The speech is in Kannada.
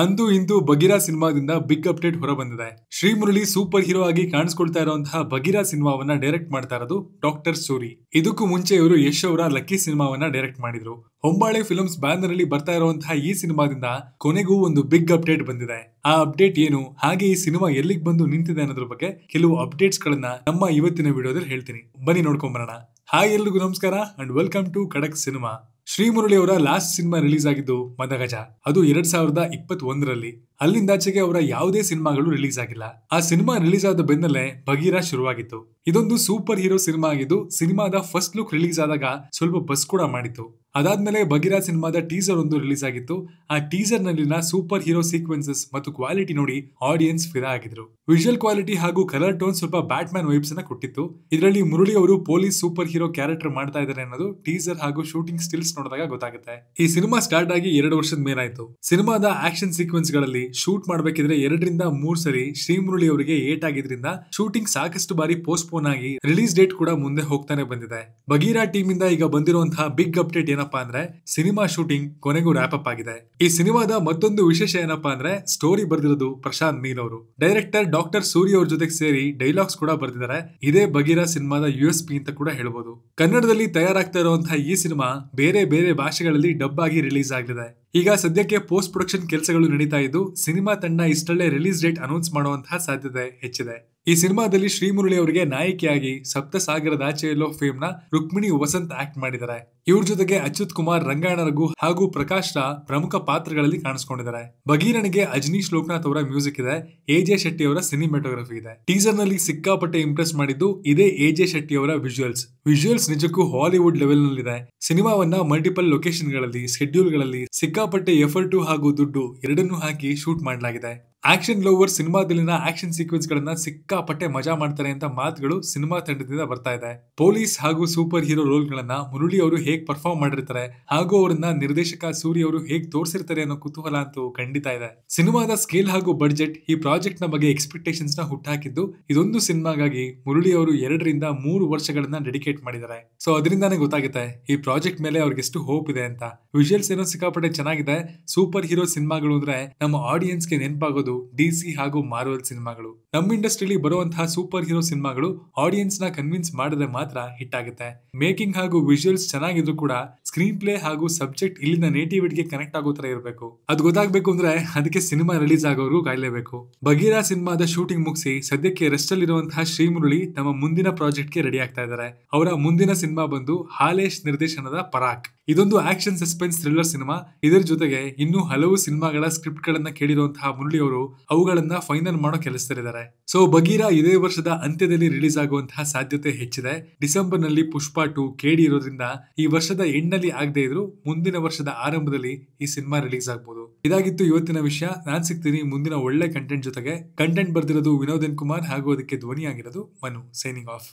ಅಂದು ಇಂದು ಬಗೀರಾ ಸಿನಿಮಾದಿಂದ ಬಿಗ್ ಅಪ್ಡೇಟ್ ಹೊರಬಂದಿದೆ ಶ್ರೀಮುರಳಿ ಸೂಪರ್ ಹೀರೋ ಆಗಿ ಕಾಣಿಸ್ಕೊಳ್ತಾ ಇರುವಂತಹ ಬಗೀರಾ ಸಿನಿಮಾವನ್ನ ಡೈರೆಕ್ಟ್ ಮಾಡ್ತಾ ಇರೋದು ಡಾಕ್ಟರ್ ಸೂರಿ ಇದಕ್ಕೂ ಮುಂಚೆ ಇವರು ಯಶ್ ಅವರ ಲಕ್ಕಿ ಸಿನಿಮಾವನ್ನ ಡೈರೆಕ್ಟ್ ಮಾಡಿದ್ರು ಹೊಂಬಾಳೆ ಫಿಲ್ಮ್ಸ್ ಬ್ಯಾನರ್ ಅಲ್ಲಿ ಬರ್ತಾ ಇರುವಂತಹ ಈ ಸಿನಿಮಾದಿಂದ ಕೊನೆಗೂ ಒಂದು ಬಿಗ್ ಅಪ್ಡೇಟ್ ಬಂದಿದೆ ಆ ಅಪ್ಡೇಟ್ ಏನು ಹಾಗೆ ಈ ಸಿನಿಮಾ ಎಲ್ಲಿಗೆ ಬಂದು ನಿಂತಿದೆ ಅನ್ನೋದ್ರ ಬಗ್ಗೆ ಕೆಲವು ಅಪ್ಡೇಟ್ಸ್ ಗಳನ್ನ ನಮ್ಮ ಇವತ್ತಿನ ವಿಡಿಯೋದಲ್ಲಿ ಹೇಳ್ತೀನಿ ಬನ್ನಿ ನೋಡ್ಕೊಂಡ್ ಬರೋಣ ಹಾಯ್ ಎಲ್ರಿಗೂ ನಮಸ್ಕಾರ and welcome to Kadak cinema Srimurali ಅವರ ಲಾಸ್ಟ್ ಸಿನಿಮಾ ರಿಲೀಸ್ ಆಗಿದ್ದು ಮದಗಜ ಅದು ಎರಡ್ ಸಾವಿರದ ಇಪ್ಪತ್ತೊಂದರಲ್ಲಿ ಅಲ್ಲಿಂದಾಚೆಗೆ ಅವರ ಯಾವುದೇ ಸಿನಿಮಾಗಳು ರಿಲೀಸ್ ಆಗಿಲ್ಲ ಆ ಸಿನಿಮಾ ರಿಲೀಸ್ ಆದ ಬೆನ್ನಲ್ಲೇ ಬಗೀರ ಶುರುವಾಗಿತ್ತು ಇದೊಂದು ಸೂಪರ್ ಹೀರೋ ಸಿನಿಮಾ ಆಗಿದ್ದು ಸಿನಿಮಾದ ಫಸ್ಟ್ ಲುಕ್ ರಿಲೀಸ್ ಆದಾಗ ಸ್ವಲ್ಪ ಬಸ್ ಕೂಡ ಮಾಡಿತ್ತು ಅದಾದ್ಮೇಲೆ ಬಗೀರಾ ಸಿನಿಮಾದ ಟೀಸರ್ ಒಂದು ರಿಲೀಸ್ ಆಗಿತ್ತು ಆ ಟೀಸರ್ ನಲ್ಲಿನ ಸೂಪರ್ ಹೀರೋ ಸೀಕ್ವೆನ್ಸಸ್ ಮತ್ತು ಕ್ವಾಲಿಟಿ ನೋಡಿ ಆಡಿಯನ್ಸ್ ಫಿದಾ ಆಗಿದ್ರು ವಿಜುವಲ್ ಕ್ವಾಲಿಟಿ ಹಾಗೂ ಕಲರ್ ಟೋನ್ ಸ್ವಲ್ಪ ಬ್ಯಾಟ್ಮ್ಯಾನ್ ವೈಬ್ಸ್ ಅನ್ನ ಕೊಟ್ಟಿತ್ತು ಇದರಲ್ಲಿ ಮುರಳಿ ಅವರು ಪೊಲೀಸ್ ಸೂಪರ್ ಹೀರೋ ಕ್ಯಾರೆಕ್ಟರ್ ಮಾಡ್ತಾ ಇದ್ದಾರೆ ಅನ್ನೋದು ಟೀಸರ್ ಹಾಗೂ ಶೂಟಿಂಗ್ ಸ್ಟಿಲ್ಸ್ ನೋಡಿದಾಗ ಗೊತ್ತಾಗುತ್ತೆ ಈ ಸಿನಿಮಾ ಸ್ಟಾರ್ಟ್ ಆಗಿ ಎರಡು ವರ್ಷದ ಮೇಲಾಯ್ತು ಸಿನಿಮಾದ ಆಕ್ಷನ್ ಸೀಕ್ವೆನ್ಸ್ ಗಳಲ್ಲಿ ಶೂಟ್ ಮಾಡಬೇಕಿದ್ರೆ ಎರಡರಿಂದ ಮೂರ್ ಸರಿ ಶ್ರೀಮುರಳಿ ಅವರಿಗೆ ಏಟ್ ಆಗಿದ್ರಿಂದ ಶೂಟಿಂಗ್ ಸಾಕಷ್ಟು ಬಾರಿ ಪೋಸ್ಟ್ಪೋನ್ ಆಗಿ ರಿಲೀಸ್ ಡೇಟ್ ಕೂಡ ಮುಂದೆ ಹೋಗ್ತಾನೆ ಬಂದಿದೆ ಬಗೀರಾ ಟೀಮ್ ಇಂದ ಈಗ ಬಂದಿರುವಂತಹ ಬಿಗ್ ಅಪ್ಡೇಟ್ ಏನಪ್ಪಾ ಅಂದ್ರೆ ಸಿನಿಮಾ ಶೂಟಿಂಗ್ ಕೊನೆಗೂ ರ್ಯಾಪ್ ಅಪ್ ಆಗಿದೆ ಈ ಸಿನಿಮಾದ ಮತ್ತೊಂದು ವಿಶೇಷ ಏನಪ್ಪಾ ಅಂದ್ರೆ ಸ್ಟೋರಿ ಬರೆದಿರೋದು ಪ್ರಶಾಂತ್ ನೀಲ್ ಅವರು ಡೈರೆಕ್ಟರ್ ಡಾಕ್ಟರ್ ಸೂರ್ಯ ಅವ್ರ ಜೊತೆಗೆ ಸೇರಿ ಡೈಲಾಗ್ಸ್ ಕೂಡ ಬರೆದಿದ್ದಾರೆ ಇದೇ ಬಗೀರಾ ಸಿನಿಮಾದ ಯು ಎಸ್ ಪಿ ಅಂತ ಕೂಡ ಹೇಳ್ಬೋದು ಕನ್ನಡದಲ್ಲಿ ತಯಾರಾಗ್ತಾ ಇರುವಂತಹ ಈ ಸಿನಿಮಾ ಬೇರೆ ಬೇರೆ ಭಾಷೆಗಳಲ್ಲಿ ಡಬ್ ಆಗಿ ರಿಲೀಸ್ ಆಗಿದೆ ಈಗ ಸದ್ಯಕ್ಕೆ ಪೋಸ್ಟ್ ಪ್ರೊಡಕ್ಷನ್ ಕೆಲಸಗಳು ನಡೀತಾ ಇದ್ದು ಸಿನಿಮಾ ತಂಡ ಇಷ್ಟಲ್ಲೇ ರಿಲೀಸ್ ಡೇಟ್ ಅನೌನ್ಸ್ ಮಾಡುವಂತಹ ಸಾಧ್ಯತೆ ಹೆಚ್ಚಿದೆ ಈ ಸಿನಿಮಾದಲ್ಲಿ ಶ್ರೀಮುರಳಿ ಅವರಿಗೆ ನಾಯಕಿಯಾಗಿ ಸಪ್ತ ಸಾಗರದ ಆಚೆಯಲ್ಲೋ ಫೇಮ್ ನ ರುಕ್ಮಿಣಿ ವಸಂತ್ ಆಕ್ಟ್ ಮಾಡಿದ್ದಾರೆ ಇವ್ರ ಜೊತೆಗೆ ಅಚ್ಯುತ್ ಕುಮಾರ್ ರಂಗಾಯಣ ರಘು ಹಾಗೂ ಪ್ರಕಾಶ್ ರಾ ಪ್ರಮುಖ ಪಾತ್ರಗಳಲ್ಲಿ ಕಾಣಿಸ್ಕೊಂಡಿದ್ದಾರೆ ಬಗೀರನಿಗೆ ಅಜನೀಶ್ ಲೋಕನಾಥ್ ಅವರ ಮ್ಯೂಸಿಕ್ ಇದೆ ಎ ಜೆ ಶೆಟ್ಟಿ ಅವರ ಸಿನಿಮಾಟೋಗ್ರಫಿ ಇದೆ ಟೀಸರ್ ನಲ್ಲಿ ಸಿಕ್ಕಾಪಟ್ಟೆ ಇಂಪ್ರೆಸ್ ಮಾಡಿದ್ದು ಇದೇ ಎ ಜೆ ಶೆಟ್ಟಿ ಅವರ ವಿಜುವಲ್ಸ್ ವಿಜುವಲ್ಸ್ ನಿಜಕ್ಕೂ ಹಾಲಿವುಡ್ ಲೆವೆಲ್ ನಲ್ಲಿ ಸಿನಿಮಾವನ್ನ ಮಲ್ಟಿಪಲ್ ಲೊಕೇಶನ್ ಗಳಲ್ಲಿ ಶೆಡ್ಯೂಲ್ ಗಳಲ್ಲಿ ಸಿಕ್ಕಾಪಟ್ಟೆ ಎಫರ್ಟು ಹಾಗೂ ದುಡ್ಡು ಎರಡನ್ನೂ ಹಾಕಿ ಶೂಟ್ ಮಾಡಲಾಗಿದೆ ಆಕ್ಷನ್ ಲೋವರ್ ಸಿನಿಮಾದಲ್ಲಿನ ಆಕ್ಷನ್ ಸೀಕ್ವೆನ್ಸ್ ಗಳನ್ನ ಸಿಕ್ಕಾಪಟ್ಟೆ ಮಜಾ ಮಾಡ್ತಾರೆ ಅಂತ ಮಾತುಗಳು ಸಿನಿಮಾ ತಂಡದಿಂದ ಬರ್ತಾ ಇದೆ ಪೊಲೀಸ್ ಹಾಗೂ ಸೂಪರ್ ಹೀರೋ ರೋಲ್ ಗಳನ್ನ ಮುರುಳಿ ಅವರು ಹೇಗ್ ಪರ್ಫಾರ್ಮ್ ಮಾಡಿರ್ತಾರೆ ಹಾಗೂ ಅವರನ್ನ ನಿರ್ದೇಶಕ ಸೂರಿ ಅವರು ಹೇಗ್ ತೋರಿಸಿರ್ತಾರೆ ಅನ್ನೋ ಕುತೂಹಲ ಅಂತೂ ಖಂಡಿತ ಇದೆ ಸಿನಿಮಾದ ಸ್ಕೇಲ್ ಹಾಗೂ ಬಡ್ಜೆಟ್ ಈ ಪ್ರಾಜೆಕ್ಟ್ ನ ಬಗ್ಗೆ ಎಕ್ಸ್ಪೆಕ್ಟೇಷನ್ಸ್ ನ ಹುಟ್ಟಾಕಿದ್ದು ಇದೊಂದು ಸಿನಿಮಾಗಾಗಿ ಮುರುಳಿ ಅವರು ಎರಡರಿಂದ ಮೂರು ವರ್ಷಗಳನ್ನ ಡೆಡಿಕೇಟ್ ಮಾಡಿದ್ದಾರೆ ಸೊ ಅದರಿಂದಾನೇ ಗೊತ್ತಾಗುತ್ತೆ ಈ ಪ್ರಾಜೆಕ್ಟ್ ಮೇಲೆ ಅವ್ರಿಗೆ ಎಷ್ಟು ಹೋಪ್ ಇದೆ ಅಂತ ವಿಜುವಲ್ಸ್ ಏನೋ ಸಿಕ್ಕಾಪಟ್ಟೆ ಚೆನ್ನಾಗಿದೆ ಸೂಪರ್ ಹೀರೋ ಸಿನಿಮಾಗಳು ಅಂದ್ರೆ ನಮ್ಮ ಆಡಿಯನ್ಸ್ ಗೆ ನೆನಪಾಗೋದು ಬಂದು ಡಿ ಹಾಗೂ ಮಾರ್ವಲ್ ಸಿನಿಮಾಗಳು ನಮ್ಮ ಇಂಡಸ್ಟ್ರಿಲಿ ಬರುವಂತಹ ಸೂಪರ್ ಹೀರೋ ಸಿನಿಮಾಗಳು ಆಡಿಯನ್ಸ್ ನ ಕನ್ವಿನ್ಸ್ ಮಾಡಿದ್ರೆ ಮಾತ್ರ ಹಿಟ್ ಆಗುತ್ತೆ ಮೇಕಿಂಗ್ ಹಾಗೂ ವಿಜುವಲ್ಸ್ ಚೆನ್ನಾಗಿದ್ರು ಕೂಡ ಸ್ಕ್ರೀನ್ ಪ್ಲೇ ಹಾಗೂ ಸಬ್ಜೆಕ್ಟ್ ಇಲ್ಲಿನ ನೇಟಿವಿಟಿಗೆ ಕನೆಕ್ಟ್ ಆಗೋ ತರ ಇರಬೇಕು ಅದು ಗೊತ್ತಾಗಬೇಕು ಅಂದ್ರೆ ಅದಕ್ಕೆ ಸಿನಿಮಾ ರಿಲೀಸ್ ಆಗೋರು ಕಾಯಲೇಬೇಕು ಬಗೀರಾ ಸಿನಿಮಾದ ಶೂಟಿಂಗ್ ಮುಗಿಸಿ ಸದ್ಯಕ್ಕೆ ರೆಸ್ಟ್ ಅಲ್ಲಿರುವಂತಹ ಶ್ರೀಮುರಳಿ ತಮ್ಮ ಮುಂದಿನ ಪ್ರಾಜೆಕ್ಟ್ ಗೆ ರೆಡಿ ಆಗ್ತಾ ಇದ್ದಾರೆ ಅವರ ಮುಂದಿನ ಸಿನಿಮಾ ಬಂದು ಹಾಲೇಶ್ ನಿರ್ದೇಶನದ ಪರಾಕ್ ಇದೊಂದು ಆಕ್ಷನ್ ಸಸ್ಪೆನ್ಸ್ ಥ್ರಿಲ್ಲರ್ ಸಿನಿಮಾ ಇದರ ಜೊತೆಗೆ ಇನ್ನೂ ಹಲವು ಸಿನಿಮಾಗಳ ಸ್ಕ್ರಿಪ್ಟ್ ಗಳನ್ನ ಕೇಳಿರುವಂತಹ ಮುರಳಿ ಅವರು ಅವುಗಳನ್ನ ಫೈನಲ್ ಮಾಡೋ ಕೆಲಸದಲ್ಲಿದ್ದಾರೆ ಸೊ ಬಗೀರಾ ಇದೇ ವರ್ಷದ ಅಂತ್ಯದಲ್ಲಿ ರಿಲೀಸ್ ಆಗುವಂತಹ ಸಾಧ್ಯತೆ ಹೆಚ್ಚಿದೆ ಡಿಸೆಂಬರ್ ನಲ್ಲಿ ಪುಷ್ಪಾ ಟು ಕೇಡಿ ಇರೋದ್ರಿಂದ ಈ ವರ್ಷದ ಎಂಡ್ ಆಗ್ದೇ ಆಗದೆ ಇದ್ರು ಮುಂದಿನ ವರ್ಷದ ಆರಂಭದಲ್ಲಿ ಈ ಸಿನಿಮಾ ರಿಲೀಸ್ ಆಗ್ಬೋದು ಇದಾಗಿತ್ತು ಇವತ್ತಿನ ವಿಷಯ ನಾನ್ ಸಿಗ್ತೀನಿ ಮುಂದಿನ ಒಳ್ಳೆ ಕಂಟೆಂಟ್ ಜೊತೆಗೆ ಕಂಟೆಂಟ್ ಬರ್ದಿರೋದು ವಿನೋದನ್ ಕುಮಾರ್ ಹಾಗೂ ಅದಕ್ಕೆ ಧ್ವನಿಯಾಗಿರೋದು ಮನು ಸೈನಿಂಗ್ ಆಫ್